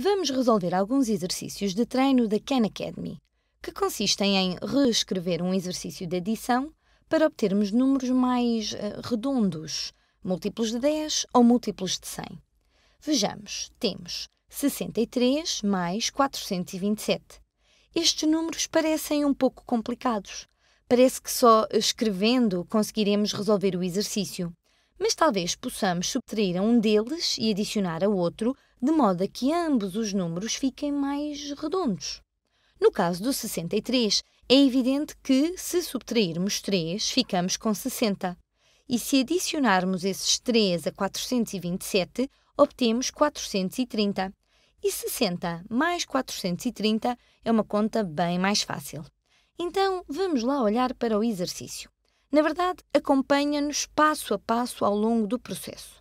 vamos resolver alguns exercícios de treino da Khan Academy, que consistem em reescrever um exercício de adição para obtermos números mais uh, redondos, múltiplos de 10 ou múltiplos de 100. Vejamos, temos 63 mais 427. Estes números parecem um pouco complicados. Parece que só escrevendo conseguiremos resolver o exercício, mas talvez possamos subtrair a um deles e adicionar a outro de modo a que ambos os números fiquem mais redondos. No caso do 63, é evidente que, se subtrairmos 3, ficamos com 60. E se adicionarmos esses 3 a 427, obtemos 430. E 60 mais 430 é uma conta bem mais fácil. Então, vamos lá olhar para o exercício. Na verdade, acompanha-nos passo a passo ao longo do processo.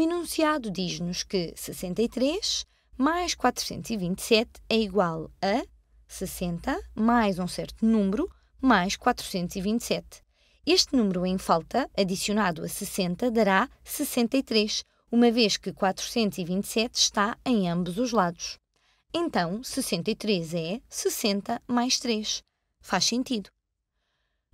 O enunciado diz-nos que 63 mais 427 é igual a 60 mais um certo número mais 427. Este número em falta, adicionado a 60, dará 63, uma vez que 427 está em ambos os lados. Então, 63 é 60 mais 3. Faz sentido.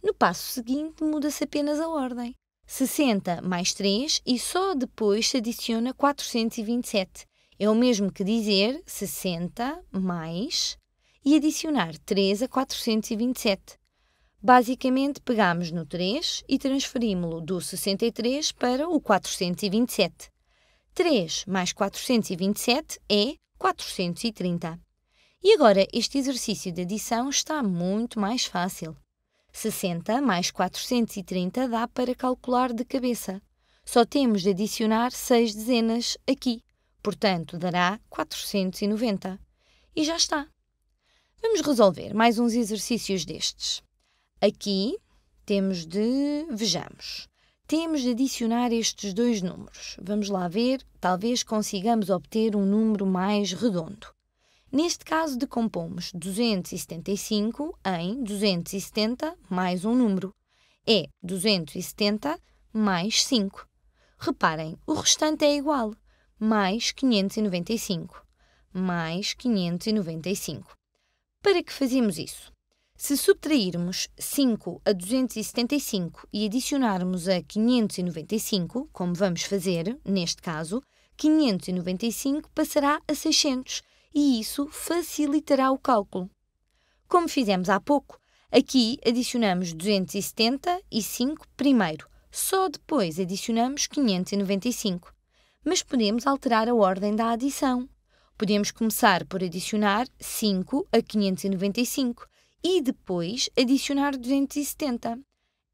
No passo seguinte, muda-se apenas a ordem. 60 mais 3 e só depois se adiciona 427. É o mesmo que dizer 60 mais e adicionar 3 a 427. Basicamente, pegamos no 3 e transferimos-lo do 63 para o 427. 3 mais 427 é 430. E agora este exercício de adição está muito mais fácil. 60 mais 430 dá para calcular de cabeça. Só temos de adicionar 6 dezenas aqui, portanto dará 490. E já está. Vamos resolver mais uns exercícios destes. Aqui temos de. Vejamos. Temos de adicionar estes dois números. Vamos lá ver, talvez consigamos obter um número mais redondo. Neste caso, decompomos 275 em 270 mais um número. É 270 mais 5. Reparem, o restante é igual. Mais 595. Mais 595. Para que fazemos isso? Se subtrairmos 5 a 275 e adicionarmos a 595, como vamos fazer neste caso, 595 passará a 600 e isso facilitará o cálculo. Como fizemos há pouco, aqui adicionamos 275 primeiro, só depois adicionamos 595. Mas podemos alterar a ordem da adição. Podemos começar por adicionar 5 a 595 e depois adicionar 270.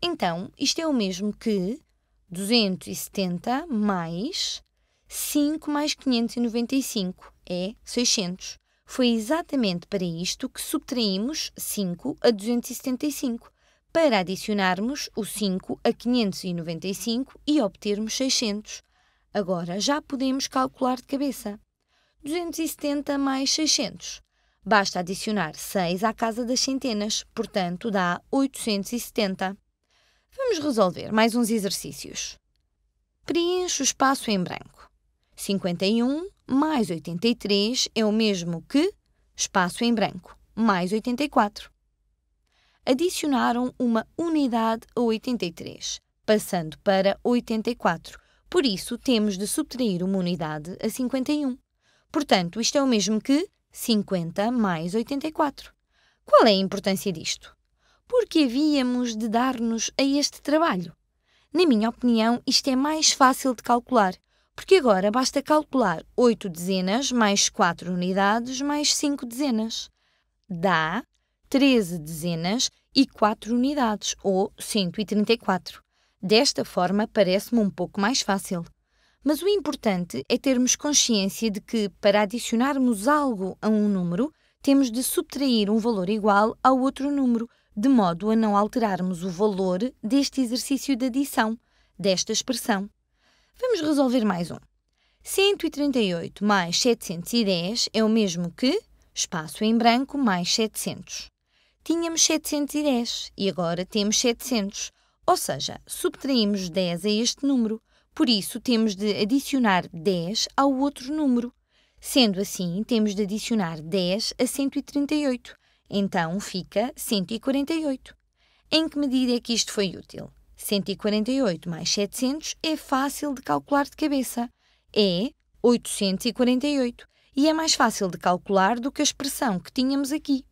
Então, isto é o mesmo que 270 mais 5 mais 595 é 600. Foi exatamente para isto que subtraímos 5 a 275, para adicionarmos o 5 a 595 e obtermos 600. Agora já podemos calcular de cabeça. 270 mais 600. Basta adicionar 6 à casa das centenas, portanto dá 870. Vamos resolver mais uns exercícios. Preenche o espaço em branco. 51 mais 83 é o mesmo que espaço em branco, mais 84. Adicionaram uma unidade a 83, passando para 84. Por isso, temos de subtrair uma unidade a 51. Portanto, isto é o mesmo que 50 mais 84. Qual é a importância disto? Porque havíamos de dar-nos a este trabalho? Na minha opinião, isto é mais fácil de calcular, porque agora basta calcular 8 dezenas mais 4 unidades mais 5 dezenas. Dá 13 dezenas e 4 unidades, ou 134. Desta forma, parece-me um pouco mais fácil. Mas o importante é termos consciência de que, para adicionarmos algo a um número, temos de subtrair um valor igual ao outro número, de modo a não alterarmos o valor deste exercício de adição, desta expressão. Vamos resolver mais um. 138 mais 710 é o mesmo que espaço em branco mais 700. Tínhamos 710 e agora temos 700, ou seja, subtraímos 10 a este número, por isso temos de adicionar 10 ao outro número. Sendo assim, temos de adicionar 10 a 138, então fica 148. Em que medida é que isto foi útil? 148 mais 700 é fácil de calcular de cabeça. É 848 e é mais fácil de calcular do que a expressão que tínhamos aqui.